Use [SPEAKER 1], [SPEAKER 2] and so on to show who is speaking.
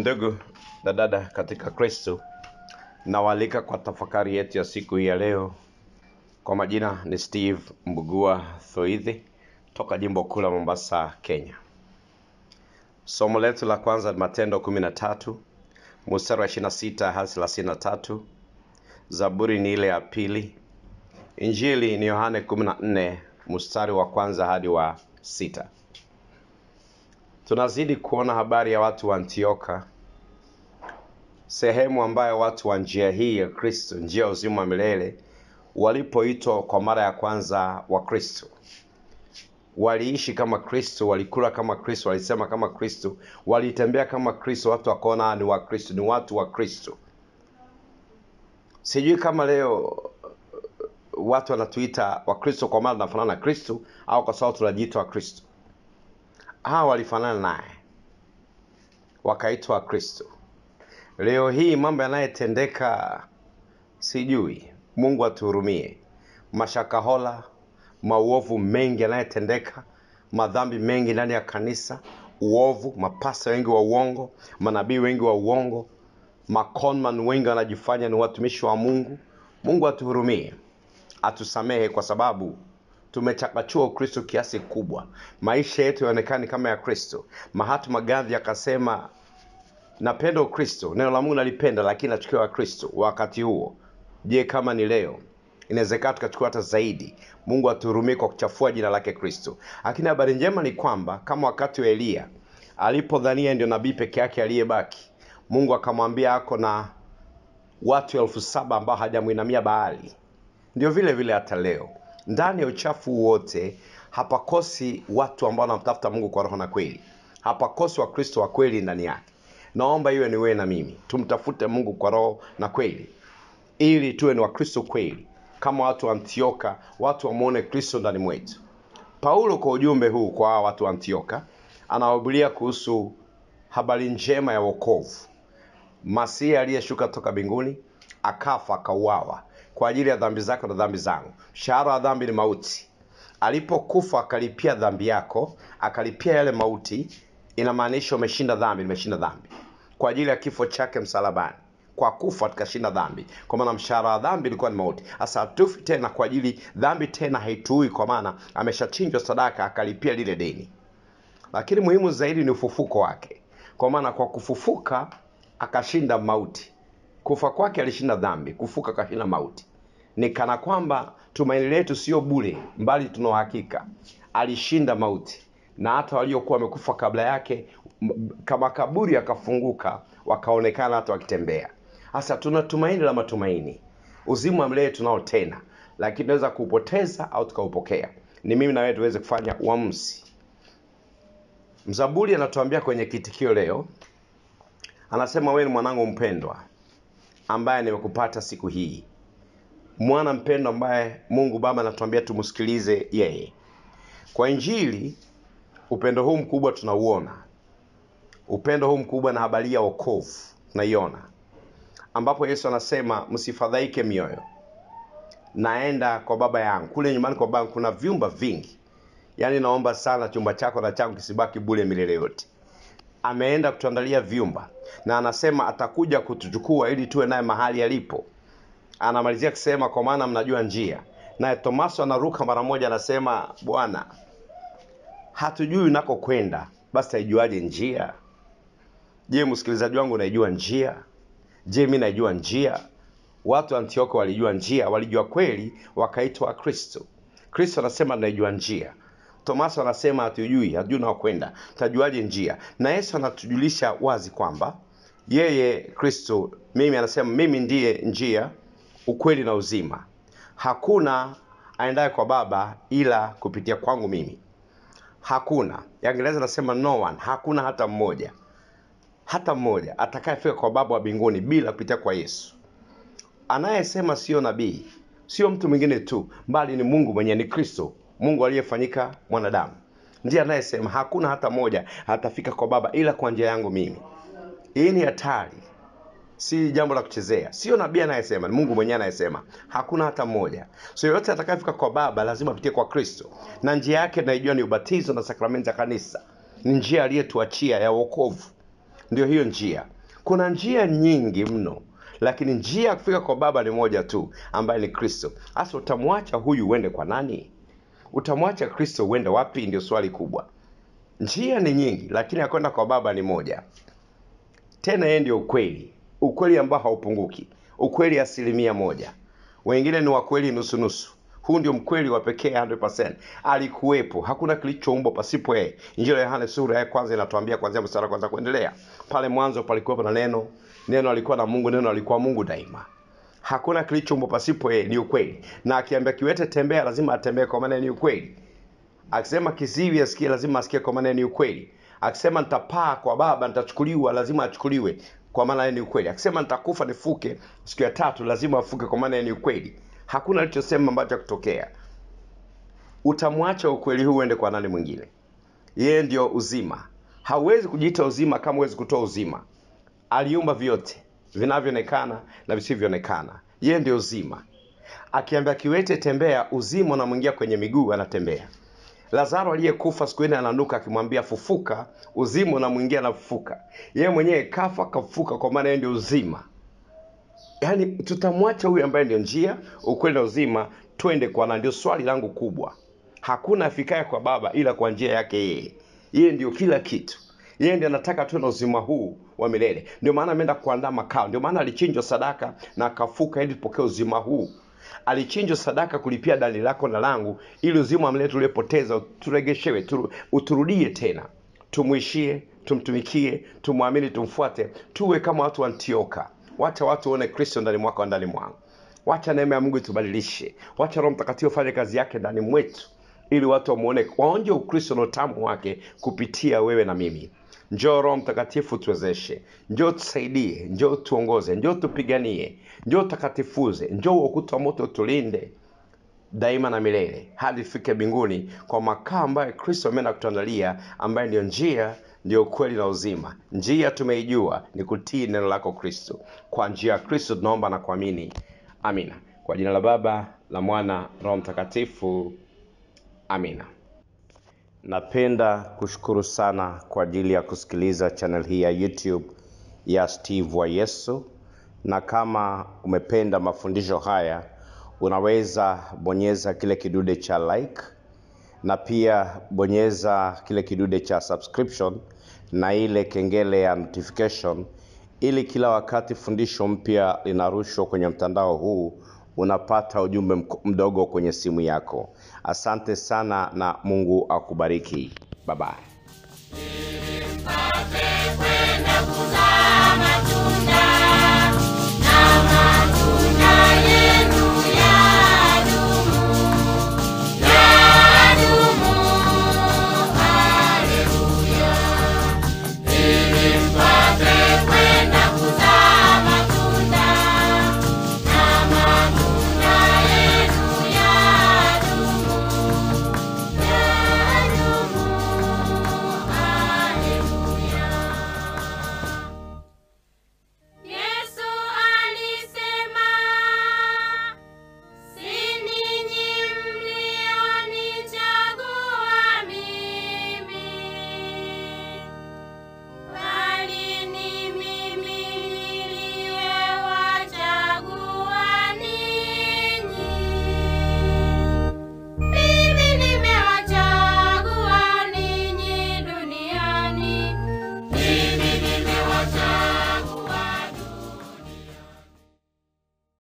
[SPEAKER 1] Ndugu na dada katika Kristo, nawalika kwa tafakari yetu ya siku hii ya leo. Kwa majina ni Steve Mbugua thoidhi toka jimbo kuu la Mombasa, Kenya. Somo letu la kwanza Matendo 13 mstari wa 26 hadi 33. Zaburi ni ile ya pili. Injili ni Yohane 14 mstari wa kwanza hadi wa sita. Tunazidi kuona habari ya watu wa Antioka, sehemu ambayo watu wa njia hii ya Kristo, njia ya uzima wa milele, walipoitwa kwa mara ya kwanza wa kristo Waliishi kama Kristo, walikula kama Kristo, walisema kama Kristo, walitembea kama Kristo, watu wakaona ni kristo ni watu wa Kristo. Sijui kama leo watu wanatuita Wakristo kwa maana tunafanana na Kristo au kwa sababu tunajiita Wakristo hawa walifanana naye wakaitwa Wakristo. Leo hii mambo yanayotendeka sijui, Mungu atuhurumie. Mashakahola, mauovu mengi yanayotendeka, madhambi mengi ndani ya kanisa, uovu, mapasa wengi wa uongo, manabii wengi wa uongo, maconman wengi wanajifanya ni watumishi wa Mungu. Mungu atuhurumie, atusamehe kwa sababu tumechakachua ukristo kiasi kubwa maisha yetu yaonekani kama ya kristo mahatma gadhi akasema napenda ukristo neno la mungu nalipenda lakini nachukia wakristo wakati huo je kama ni leo inawezekana tukachukua hata zaidi mungu aturumie kwa kuchafua jina lake kristo lakini habari njema ni kwamba kama wakati wa eliya alipodhania ndio nabii peke yake aliyebaki mungu akamwambia ako na watu elfu saba ambao hajamwinamia bahali ndio vile vile hata leo ndani ya uchafu wote hapakosi watu ambao wanamtafuta Mungu kwa roho na kweli, hapakosi Wakristo wa kweli ndani yake. Naomba iwe ni wewe na mimi, tumtafute Mungu kwa roho na kweli, ili tuwe ni Wakristo kweli kama watu wa Antioka, watu wamwone Kristo ndani mwetu. Paulo kwa ujumbe huu kwa watu wa Antioka anawahubiria kuhusu habari njema ya wokovu, Masihi aliyeshuka toka mbinguni, akafa, akauawa kwa ajili ya dhambi zako na dhambi zangu. Mshahara wa dhambi ni mauti. Alipokufa akalipia dhambi yako, akalipia yale mauti, inamaanisha umeshinda dhambi. Nimeshinda dhambi kwa ajili ya kifo chake msalabani kwa kufa tukashinda dhambi, kwa maana mshahara wa dhambi ilikuwa ni mauti. Sasa hatufi tena kwa ajili dhambi, tena haituui, kwa maana ameshachinjwa sadaka, akalipia lile deni. Lakini muhimu zaidi ni ufufuko wake, kwa maana kwa kufufuka akashinda mauti. Kufa kwake alishinda dhambi, kufuka akashinda mauti ni kana kwamba tumaini letu sio bure, mbali tuna uhakika alishinda mauti, na hata waliokuwa wamekufa kabla yake kama kaburi akafunguka, wakaonekana hata wakitembea. hasa tuna tumaini la matumaini, uzima wa tunao tena, lakini tunaweza kuupoteza au tukaupokea. Ni mimi na wewe tuweze kufanya uamuzi. Mzaburi anatuambia kwenye kitikio leo, anasema wewe ni mwanangu mpendwa ambaye nimekupata siku hii mwana mpendo ambaye Mungu Baba anatuambia tumsikilize yeye. Kwa Injili upendo huu mkubwa tunauona, upendo huu mkubwa na habari ya wokovu tunaiona, ambapo Yesu anasema msifadhaike mioyo, naenda kwa baba yangu. Kule nyumbani kwa baba kuna vyumba vingi, yaani naomba sana chumba chako na changu kisibaki bure milele yote. Ameenda kutuandalia vyumba na anasema atakuja kutuchukua ili tuwe naye mahali alipo anamalizia kusema kwa maana mnajua njia. Naye Tomaso anaruka mara moja, anasema Bwana, hatujui unakokwenda, basi taijuaje njia? Je, msikilizaji wangu, unaijua njia? Je, mi naijua njia? Watu wa Antioka walijua njia, walijua kweli, wakaitwa Wakristo. Kristo anasema naijua njia. Tomaso anasema hatujui, hatujui unaokwenda, tutajuaje njia? Na Yesu anatujulisha wazi kwamba yeye Kristo, mimi anasema mimi ndiye njia, ukweli na uzima. Hakuna aendaye kwa Baba ila kupitia kwangu mimi. Hakuna, yangeleza nasema no one, hakuna hata mmoja, hata mmoja atakayefika kwa Baba wa mbinguni bila kupitia kwa Yesu. Anayesema siyo nabii, sio mtu mwingine tu, bali ni Mungu mwenyewe, ni Kristo, Mungu aliyefanyika mwanadamu ndiye anayesema hakuna hata mmoja atafika kwa Baba ila kwa njia yangu mimi. Hii ni hatari si jambo la kuchezea, sio nabii anayesema, ni Mungu mwenyewe anayesema, hakuna hata mmoja. So yoyote atakayefika kwa Baba lazima apitie kwa Kristo, na njia yake tunaijua ni ubatizo na sakramenti za kanisa, ni njia aliyetuachia ya wokovu, ndio hiyo njia. Kuna njia nyingi mno, lakini njia ya kufika kwa Baba ni moja tu, ambaye ni Kristo. Hasa utamwacha huyu uende kwa nani? Utamwacha Kristo uende wapi? Ndio swali kubwa. Njia ni nyingi, lakini ya kwenda kwa Baba ni moja, tena yeye ndio ukweli ukweli ambao haupunguki, ukweli asilimia moja. Wengine ni wakweli nusunusu. Huu ndio mkweli wa pekee 100%. Alikuwepo, hakuna kilichoumbwa pasipo yeye. Injili ya yohane sura ya kwanza inatuambia kuanzia mstari kwanza kuendelea, pale mwanzo palikuwepo na neno, neno alikuwa na Mungu, neno alikuwa Mungu daima. Hakuna kilichoumbwa pasipo yeye, ni ukweli. Na akiambia kiwete tembea, lazima atembee, kwa maana ni ukweli. Akisema kiziwi asikie, lazima asikie, kwa maana ni ukweli. Akisema nitapaa kwa Baba, nitachukuliwa, lazima achukuliwe, kwa maana yeye ni ukweli. Akisema nitakufa nifuke siku ya tatu, lazima afuke, kwa maana yeye ni ukweli. Hakuna alichosema ambacho kutokea. Utamwacha ukweli huu uende kwa nani mwingine? Yeye ndio uzima. Hauwezi kujiita uzima kama huwezi kutoa uzima. Aliumba vyote vinavyoonekana na visivyoonekana, yeye ndio uzima. Akiambia kiwete tembea, uzima unamwingia kwenye miguu, anatembea. Lazaro aliyekufa siku ile ananuka akimwambia fufuka, uzima unamwingia anafufuka. Yeye mwenyewe kafa kafuka kwa maana yeye ndio uzima. Yaani tutamwacha huyu ambaye ndio njia, ukweli na uzima, twende kwa na ndio swali langu kubwa. Hakuna afikaye kwa Baba ila kwa njia yake yeye. Yeye ndio kila kitu. Yeye ndiye anataka tuwe na uzima huu wa milele. Ndio maana ameenda kuandaa makao. Ndio maana alichinjwa sadaka na akafuka ili tupokee uzima huu alichinjwa sadaka kulipia dani lako na langu, ili uzima wa uliopoteza tuliopoteza turegeshewe, uturudie tena. Tumwishie, tumtumikie, tumwamini, tumfuate, tuwe kama watu wa Antioka. Wacha watu waone Kristo ndani mwako, ndani mwangu. Wacha neema ya Mungu itubadilishe. Wacha Roho Mtakatifu afanye kazi yake ndani mwetu, ili watu wamuone, waonje Ukristo na utamu wake kupitia wewe na mimi. Njoo Roho Mtakatifu tuwezeshe, njoo tusaidie, njoo tuongoze, njoo tupiganie, njoo takatifuze, njoo ukuta moto tulinde daima na milele hadi fike mbinguni kwa makaa ambayo Kristo ameenda kutuandalia, ambaye ndiyo njia, ndiyo kweli na uzima. Njia tumeijua ni kutii neno lako Kristo. Kwa njia ya Kristo tunaomba na kuamini, amina. Kwa jina la Baba la Mwana Roho Mtakatifu, amina. Napenda kushukuru sana kwa ajili ya kusikiliza channel hii ya YouTube ya Steve wa Yesu, na kama umependa mafundisho haya unaweza bonyeza kile kidude cha like na pia bonyeza kile kidude cha subscription na ile kengele ya notification, ili kila wakati fundisho mpya linarushwa kwenye mtandao huu unapata ujumbe mdogo kwenye simu yako. Asante sana na Mungu akubariki. babae